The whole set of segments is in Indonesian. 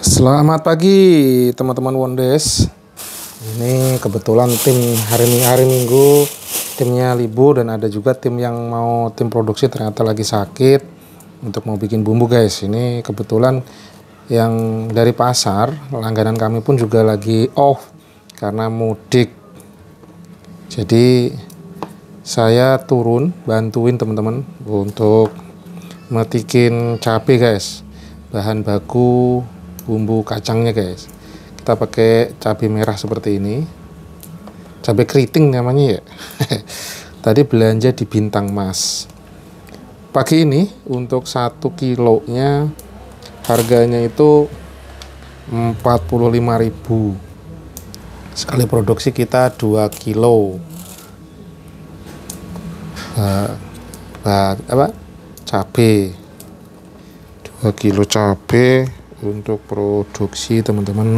Selamat pagi teman-teman Wondes. Ini kebetulan tim hari ini hari Minggu timnya libur dan ada juga tim yang mau tim produksi ternyata lagi sakit untuk mau bikin bumbu guys. Ini kebetulan yang dari pasar langganan kami pun juga lagi off karena mudik. Jadi saya turun bantuin teman-teman untuk metikin cabe guys. Bahan baku bumbu kacangnya guys kita pakai cabai merah seperti ini cabai keriting namanya ya tadi belanja di bintang mas pagi ini untuk satu kilonya harganya itu 45.000 sekali produksi kita 2 kilo uh, apa cabai 2 kilo cabai untuk produksi teman-teman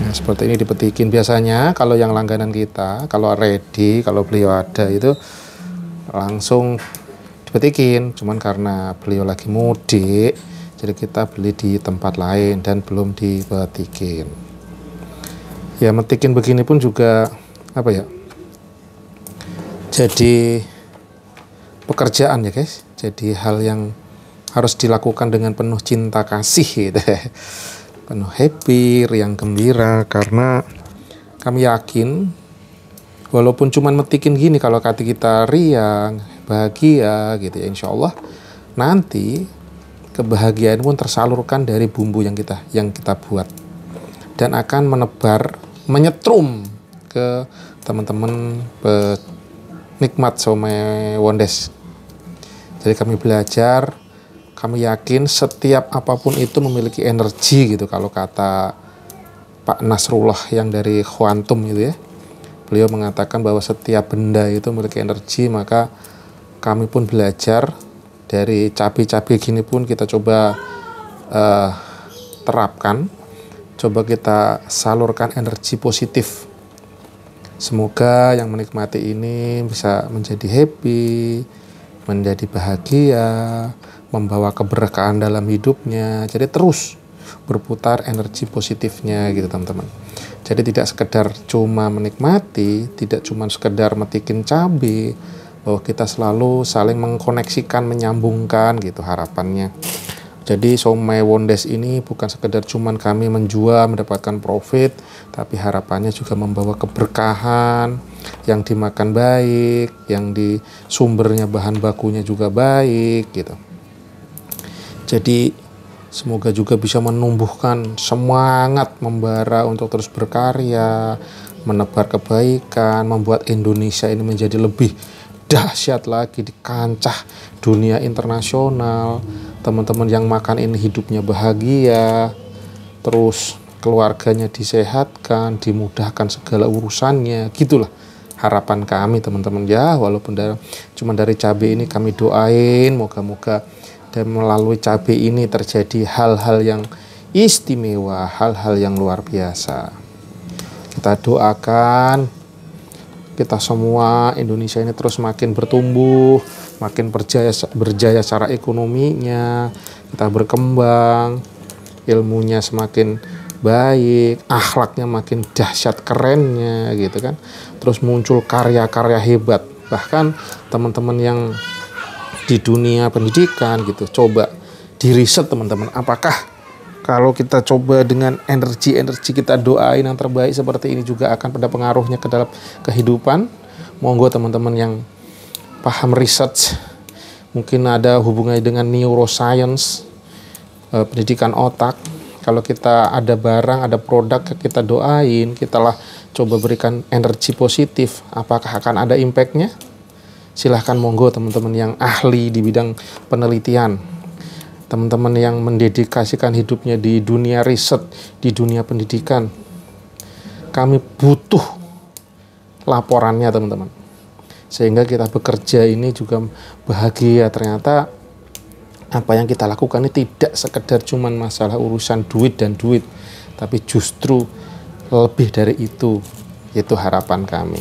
nah, seperti ini dipetikin biasanya kalau yang langganan kita kalau ready kalau beliau ada itu langsung dipetikin cuman karena beliau lagi mudik jadi kita beli di tempat lain dan belum dipetikin ya metikin begini pun juga apa ya jadi pekerjaan ya guys jadi hal yang harus dilakukan dengan penuh cinta kasih gitu penuh happy yang gembira karena kami yakin walaupun cuman metikin gini kalau hati kita riang bahagia gitu ya insya Allah nanti kebahagiaan pun tersalurkan dari bumbu yang kita yang kita buat dan akan menebar menyetrum ke teman-teman nikmat wondes. jadi kami belajar kami yakin setiap apapun itu memiliki energi gitu kalau kata Pak Nasrullah yang dari kuantum gitu ya. Beliau mengatakan bahwa setiap benda itu memiliki energi, maka kami pun belajar dari cabai-cabai gini pun kita coba uh, terapkan, coba kita salurkan energi positif. Semoga yang menikmati ini bisa menjadi happy, menjadi bahagia, membawa keberkahan dalam hidupnya. Jadi terus berputar energi positifnya gitu teman-teman. Jadi tidak sekedar cuma menikmati, tidak cuma sekedar metikin cabai, bahwa kita selalu saling mengkoneksikan, menyambungkan gitu harapannya. Jadi somai wondes ini bukan sekedar cuma kami menjual mendapatkan profit, tapi harapannya juga membawa keberkahan yang dimakan baik, yang di sumbernya bahan bakunya juga baik gitu. Jadi semoga juga bisa menumbuhkan semangat membara untuk terus berkarya, menebar kebaikan, membuat Indonesia ini menjadi lebih dahsyat lagi di kancah dunia internasional. Teman-teman yang makan ini hidupnya bahagia, terus keluarganya disehatkan, dimudahkan segala urusannya, gitulah harapan kami teman-teman ya walaupun dari, cuma dari cabai ini kami doain moga-moga dan melalui cabai ini terjadi hal-hal yang istimewa, hal-hal yang luar biasa. Kita doakan kita semua Indonesia ini terus makin bertumbuh, makin berjaya berjaya secara ekonominya, kita berkembang, ilmunya semakin baik, akhlaknya makin dahsyat kerennya gitu kan. Terus muncul karya-karya hebat. Bahkan teman-teman yang di dunia pendidikan gitu coba di riset teman-teman apakah kalau kita coba dengan energi-energi kita doain yang terbaik seperti ini juga akan pada pengaruhnya ke dalam kehidupan monggo teman-teman yang paham riset mungkin ada hubungannya dengan neuroscience eh, pendidikan otak kalau kita ada barang, ada produk kita doain, kita lah coba berikan energi positif, apakah akan ada impactnya? silahkan monggo teman-teman yang ahli di bidang penelitian, teman-teman yang mendedikasikan hidupnya di dunia riset, di dunia pendidikan. Kami butuh laporannya teman-teman. Sehingga kita bekerja ini juga bahagia ternyata apa yang kita lakukan ini tidak sekedar cuman masalah urusan duit dan duit, tapi justru lebih dari itu, itu harapan kami.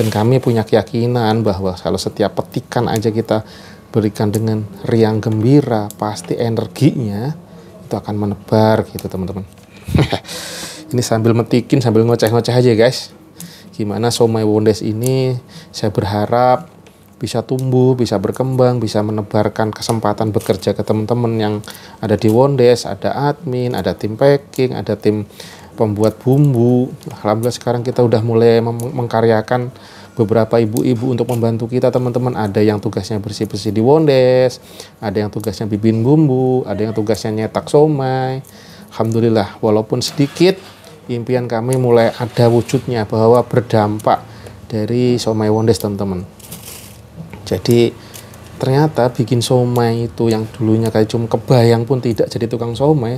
Dan kami punya keyakinan bahwa kalau setiap petikan aja kita berikan dengan riang gembira, pasti energinya itu akan menebar gitu teman-teman. ini sambil metikin, sambil ngoceh-ngoceh aja guys. Gimana so my Wondes ini saya berharap bisa tumbuh, bisa berkembang, bisa menebarkan kesempatan bekerja ke teman-teman yang ada di Wondes, ada admin, ada tim packing, ada tim pembuat bumbu. Alhamdulillah sekarang kita udah mulai mengkaryakan beberapa ibu-ibu untuk membantu kita teman-teman. Ada yang tugasnya bersih-bersih di Wondes, ada yang tugasnya bibin bumbu, ada yang tugasnya nyetak somai. Alhamdulillah walaupun sedikit impian kami mulai ada wujudnya bahwa berdampak dari somai Wondes teman-teman. Jadi ternyata bikin somai itu yang dulunya kayak cuma kebayang pun tidak jadi tukang somai,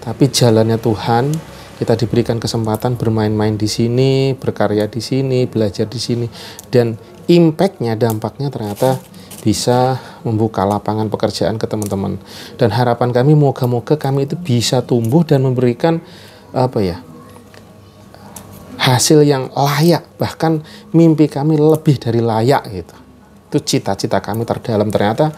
tapi jalannya Tuhan kita diberikan kesempatan bermain-main di sini, berkarya di sini, belajar di sini, dan impactnya, dampaknya ternyata bisa membuka lapangan pekerjaan ke teman-teman. Dan harapan kami, moga-moga kami itu bisa tumbuh dan memberikan apa ya hasil yang layak, bahkan mimpi kami lebih dari layak gitu. Itu cita-cita kami terdalam ternyata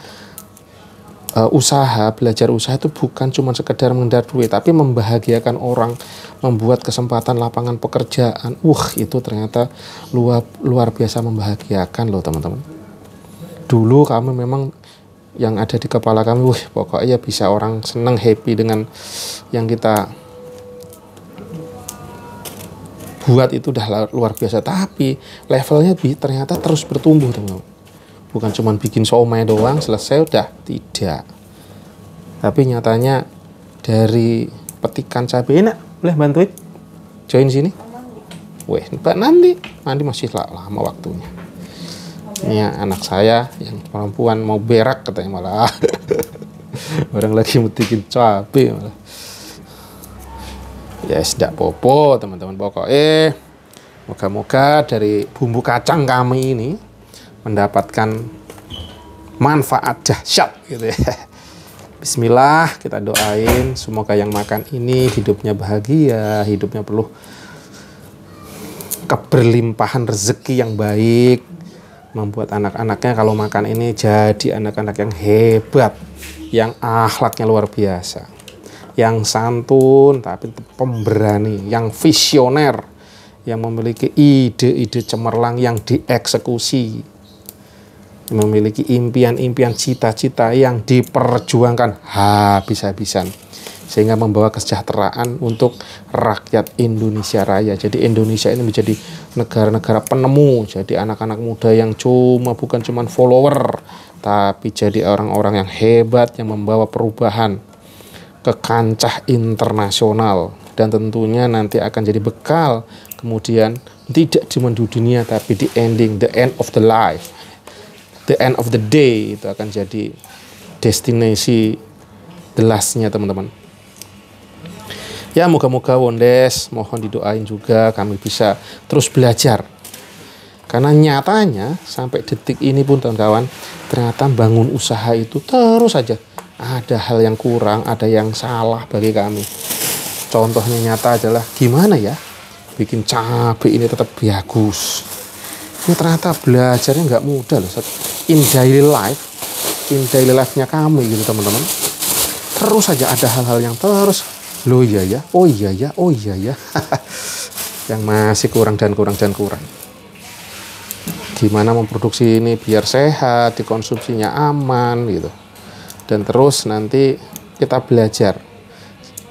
uh, usaha, belajar usaha itu bukan cuma sekedar mengendar duit, tapi membahagiakan orang, membuat kesempatan lapangan pekerjaan. Uh, itu ternyata luar luar biasa membahagiakan loh teman-teman. Dulu kami memang yang ada di kepala kami, wah pokoknya ya bisa orang senang happy dengan yang kita buat itu udah luar biasa. Tapi levelnya ternyata terus bertumbuh teman-teman bukan cuma bikin somai doang selesai udah tidak tapi nyatanya dari petikan cabai enak boleh bantuin join sini weh mbak Nandi Nandi masih lama waktunya ini anak saya yang perempuan mau berak katanya malah orang lagi metikin cabai malah ya yes, tidak popo teman-teman pokok eh moga-moga dari bumbu kacang kami ini mendapatkan manfaat dahsyat gitu ya. Bismillah kita doain semoga yang makan ini hidupnya bahagia, hidupnya perlu keberlimpahan rezeki yang baik, membuat anak-anaknya kalau makan ini jadi anak-anak yang hebat, yang akhlaknya luar biasa, yang santun tapi pemberani, yang visioner, yang memiliki ide-ide cemerlang yang dieksekusi, memiliki impian-impian cita-cita yang diperjuangkan habis-habisan sehingga membawa kesejahteraan untuk rakyat Indonesia Raya. Jadi Indonesia ini menjadi negara-negara penemu, jadi anak-anak muda yang cuma bukan cuma follower, tapi jadi orang-orang yang hebat yang membawa perubahan ke kancah internasional dan tentunya nanti akan jadi bekal kemudian tidak cuma di dunia tapi di ending the end of the life the end of the day itu akan jadi destinasi the lastnya teman-teman. Ya moga-moga Wondes mohon didoain juga kami bisa terus belajar. Karena nyatanya sampai detik ini pun teman-teman ternyata bangun usaha itu terus saja ada hal yang kurang, ada yang salah bagi kami. Contohnya nyata adalah gimana ya bikin cabai ini tetap bagus. Ini ya, ternyata belajarnya nggak mudah loh in daily life in daily life-nya kami gitu teman-teman terus saja ada hal-hal yang terus lo ya ya oh iya ya oh iya ya yang masih kurang dan kurang dan kurang gimana memproduksi ini biar sehat dikonsumsinya aman gitu dan terus nanti kita belajar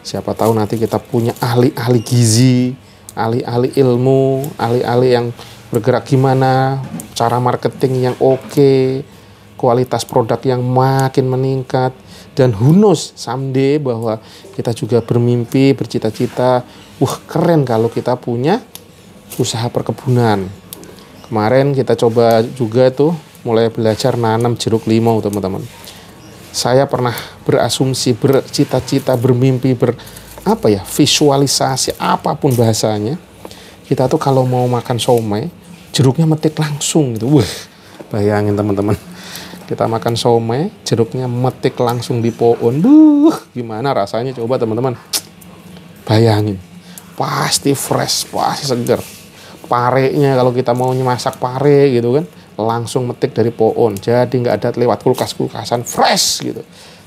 siapa tahu nanti kita punya ahli-ahli gizi ahli-ahli ilmu ahli-ahli yang bergerak gimana cara marketing yang oke, okay, kualitas produk yang makin meningkat dan hunus knows bahwa kita juga bermimpi, bercita-cita, wah keren kalau kita punya usaha perkebunan. Kemarin kita coba juga tuh mulai belajar nanam jeruk limau, teman-teman. Saya pernah berasumsi, bercita-cita, bermimpi, ber apa ya, visualisasi apapun bahasanya. Kita tuh kalau mau makan somai, jeruknya metik langsung gitu. Wah, bayangin teman-teman. Kita makan somai, jeruknya metik langsung di pohon. duh gimana rasanya coba teman-teman. Bayangin. Pasti fresh, pasti segar. Parenya kalau kita mau masak pare gitu kan, langsung metik dari pohon. Jadi nggak ada lewat kulkas-kulkasan, fresh gitu.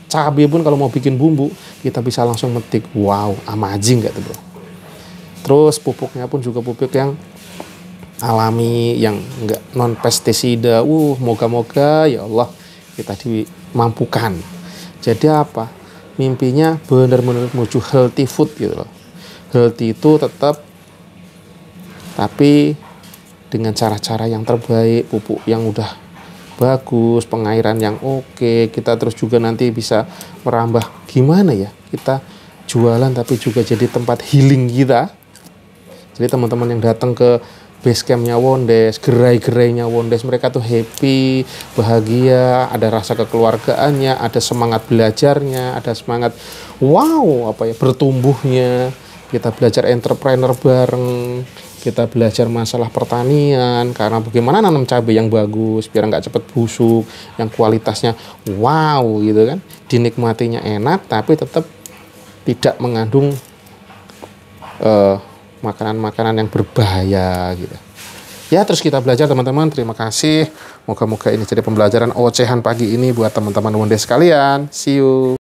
Cabai pun kalau mau bikin bumbu, kita bisa langsung metik. Wow, amazing nggak tuh bro? Terus pupuknya pun juga pupuk yang alami yang enggak non pestisida uh moga-moga ya Allah kita dimampukan jadi apa mimpinya benar-benar menuju healthy food gitu loh healthy itu tetap tapi dengan cara-cara yang terbaik pupuk yang udah bagus pengairan yang oke kita terus juga nanti bisa merambah gimana ya kita jualan tapi juga jadi tempat healing kita jadi teman-teman yang datang ke basecampnya Wondes, gerai-gerainya Wondes, mereka tuh happy, bahagia, ada rasa kekeluargaannya, ada semangat belajarnya, ada semangat wow apa ya bertumbuhnya. Kita belajar entrepreneur bareng, kita belajar masalah pertanian karena bagaimana nanam cabai yang bagus biar nggak cepet busuk, yang kualitasnya wow gitu kan, dinikmatinya enak tapi tetap tidak mengandung uh, makanan-makanan yang berbahaya gitu. Ya terus kita belajar teman-teman. Terima kasih. Moga-moga ini jadi pembelajaran ocehan pagi ini buat teman-teman Wonde sekalian. See you.